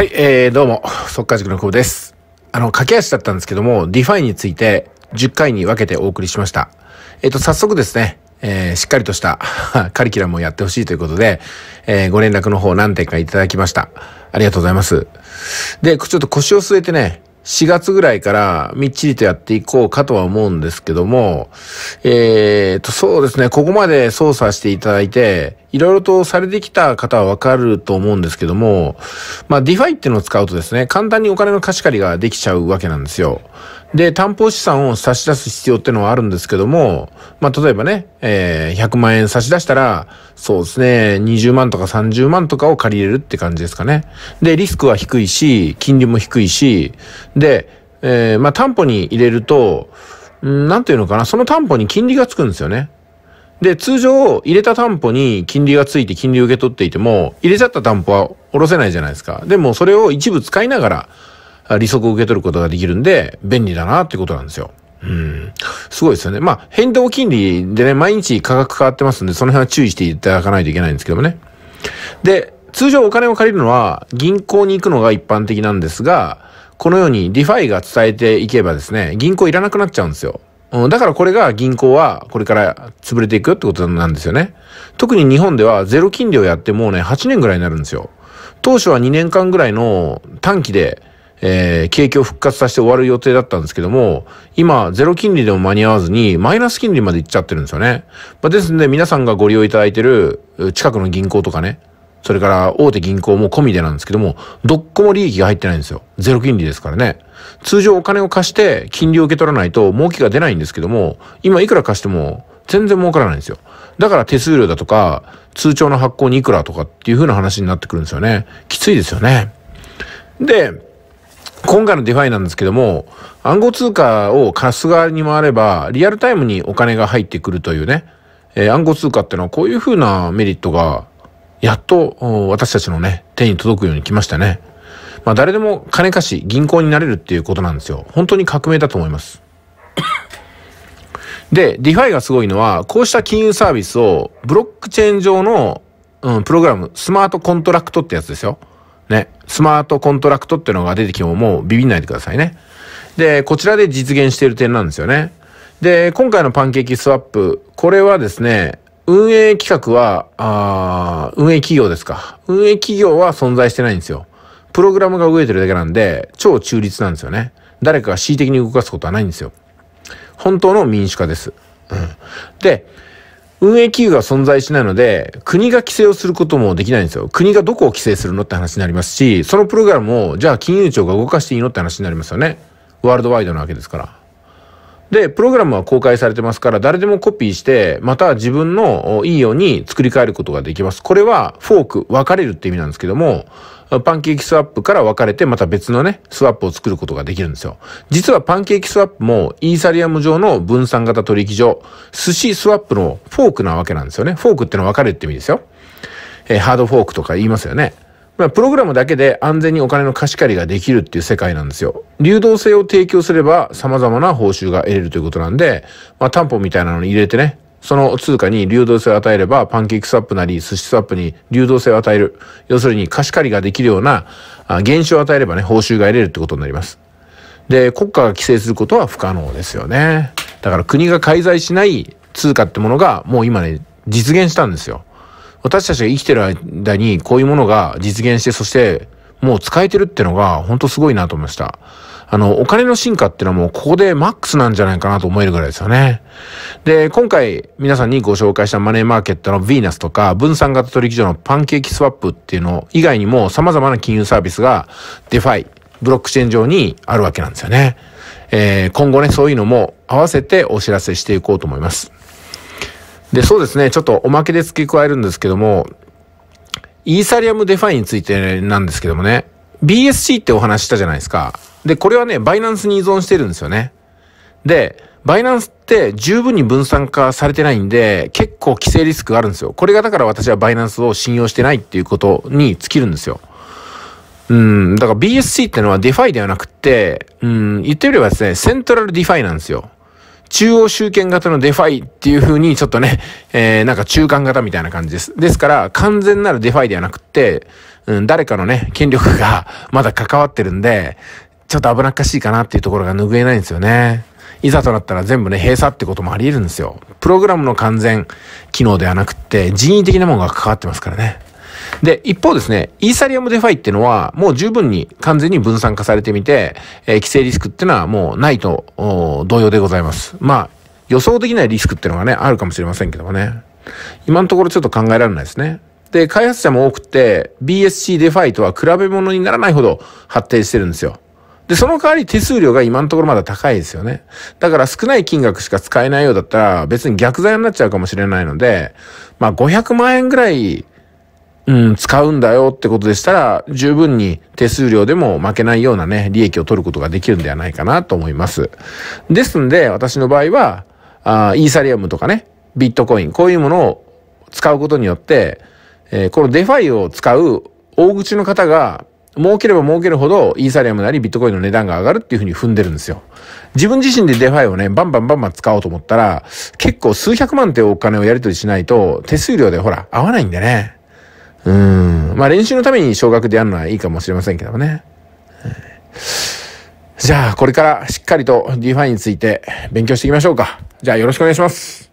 はい、えー、どうも、速稼塾の久保です。あの、駆け足だったんですけども、ディファイについて10回に分けてお送りしました。えっ、ー、と、早速ですね、えー、しっかりとした カリキュラムをやってほしいということで、えー、ご連絡の方何点かいただきました。ありがとうございます。で、ちょっと腰を据えてね、4月ぐらいからみっちりとやっていこうかとは思うんですけども、えー、と、そうですね、ここまで操作していただいて、いろいろとされてきた方はわかると思うんですけども、まあ、ディファイっていうのを使うとですね、簡単にお金の貸し借りができちゃうわけなんですよ。で、担保資産を差し出す必要っていうのはあるんですけども、まあ、例えばね、えー、100万円差し出したら、そうですね、20万とか30万とかを借りれるって感じですかね。で、リスクは低いし、金利も低いし、で、えー、まあ、担保に入れると、んなんていうのかな、その担保に金利がつくんですよね。で、通常、入れた担保に金利がついて金利を受け取っていても、入れちゃった担保は下ろせないじゃないですか。でも、それを一部使いながら、利息を受け取ることができるんで、便利だなってことなんですよ。うん。すごいですよね。まあ、変動金利でね、毎日価格変わってますんで、その辺は注意していただかないといけないんですけどもね。で、通常お金を借りるのは銀行に行くのが一般的なんですが、このように DeFi が伝えていけばですね、銀行いらなくなっちゃうんですよ。うん、だからこれが銀行はこれから潰れていくってことなんですよね。特に日本ではゼロ金利をやってもうね、8年ぐらいになるんですよ。当初は2年間ぐらいの短期でえー、景気を復活させて終わる予定だったんですけども、今、ゼロ金利でも間に合わずに、マイナス金利まで行っちゃってるんですよね。まあ、ですので、皆さんがご利用いただいてる、近くの銀行とかね、それから大手銀行も込みでなんですけども、どっこも利益が入ってないんですよ。ゼロ金利ですからね。通常お金を貸して金利を受け取らないと儲けが出ないんですけども、今いくら貸しても全然儲からないんですよ。だから手数料だとか、通帳の発行にいくらとかっていう風な話になってくるんですよね。きついですよね。で、今回のディファイなんですけども、暗号通貨を貸す側に回れば、リアルタイムにお金が入ってくるというね、えー、暗号通貨ってのはこういうふうなメリットが、やっと私たちのね、手に届くように来ましたね。まあ誰でも金貸し、銀行になれるっていうことなんですよ。本当に革命だと思います。で、ディファイがすごいのは、こうした金融サービスをブロックチェーン上の、うん、プログラム、スマートコントラクトってやつですよ。ね、スマートコントラクトってのが出てきてももうビビんないでくださいね。で、こちらで実現している点なんですよね。で、今回のパンケーキスワップ、これはですね、運営企画は、あ運営企業ですか。運営企業は存在してないんですよ。プログラムが動いてるだけなんで、超中立なんですよね。誰かが恣意的に動かすことはないんですよ。本当の民主化です。うん。で、運営企業が存在しないので、国が規制をすることもできないんですよ。国がどこを規制するのって話になりますし、そのプログラムを、じゃあ金融庁が動かしていいのって話になりますよね。ワールドワイドなわけですから。で、プログラムは公開されてますから、誰でもコピーして、また自分のいいように作り変えることができます。これは、フォーク、分かれるって意味なんですけども、パンケーキスワップから分かれて、また別のね、スワップを作ることができるんですよ。実はパンケーキスワップも、イーサリアム上の分散型取引所、寿司スワップのフォークなわけなんですよね。フォークってのは分かれるって意味ですよ。えー、ハードフォークとか言いますよね。まあ、プログラムだけで安全にお金の貸し借りができるっていう世界なんですよ。流動性を提供すれば様々な報酬が得れるということなんで、まあ、担保みたいなのに入れてね、その通貨に流動性を与えれば、パンケーキスワップなり、寿司スワップに流動性を与える。要するに貸し借りができるような、現象を与えればね、報酬が得れるってことになります。で、国家が規制することは不可能ですよね。だから国が介在しない通貨ってものが、もう今ね、実現したんですよ。私たちが生きてる間にこういうものが実現して、そしてもう使えてるってのが本当すごいなと思いました。あの、お金の進化ってのはもうここでマックスなんじゃないかなと思えるぐらいですよね。で、今回皆さんにご紹介したマネーマーケットのヴィーナスとか分散型取引所のパンケーキスワップっていうの以外にも様々な金融サービスがデファイ、ブロックチェーン上にあるわけなんですよね。えー、今後ね、そういうのも合わせてお知らせしていこうと思います。で、そうですね、ちょっとおまけで付け加えるんですけども、イーサリアムデファイについてなんですけどもね、BSC ってお話したじゃないですか。で、これはね、バイナンスに依存してるんですよね。で、バイナンスって十分に分散化されてないんで、結構規制リスクがあるんですよ。これがだから私はバイナンスを信用してないっていうことに尽きるんですよ。うん、だから BSC ってのはデファイではなくて、うん、言ってみればですね、セントラルディファイなんですよ。中央集権型のデファイっていう風にちょっとね、えー、なんか中間型みたいな感じです。ですから、完全なるデファイではなくって、うん、誰かのね、権力が まだ関わってるんで、ちょっと危なっかしいかなっていうところが拭えないんですよね。いざとなったら全部ね、閉鎖ってこともあり得るんですよ。プログラムの完全機能ではなくって、人為的なものが関わってますからね。で、一方ですね、イーサリアムデファイっていうのは、もう十分に完全に分散化されてみて、えー、規制リスクっていうのはもうないと同様でございます。まあ、予想できないリスクっていうのがね、あるかもしれませんけどもね。今のところちょっと考えられないですね。で、開発者も多くて、BSC デファイとは比べ物にならないほど発展してるんですよ。で、その代わり手数料が今のところまだ高いですよね。だから少ない金額しか使えないようだったら別に逆罪になっちゃうかもしれないので、まあ500万円ぐらいうん、使うんだよってことでしたら、十分に手数料でも負けないようなね、利益を取ることができるんではないかなと思います。ですんで、私の場合は、あイーサリアムとかね、ビットコイン、こういうものを使うことによって、えー、このデファイを使う大口の方が、儲ければ儲けるほど、イーサリアムなりビットコインの値段が上がるっていうふうに踏んでるんですよ。自分自身でデファイをね、バンバンバンバン使おうと思ったら、結構数百万ってお金をやり取りしないと、手数料でほら、合わないんでね。うん。まあ練習のために少額でやるのはいいかもしれませんけどもね。じゃあ、これからしっかりと DeFi について勉強していきましょうか。じゃあ、よろしくお願いします。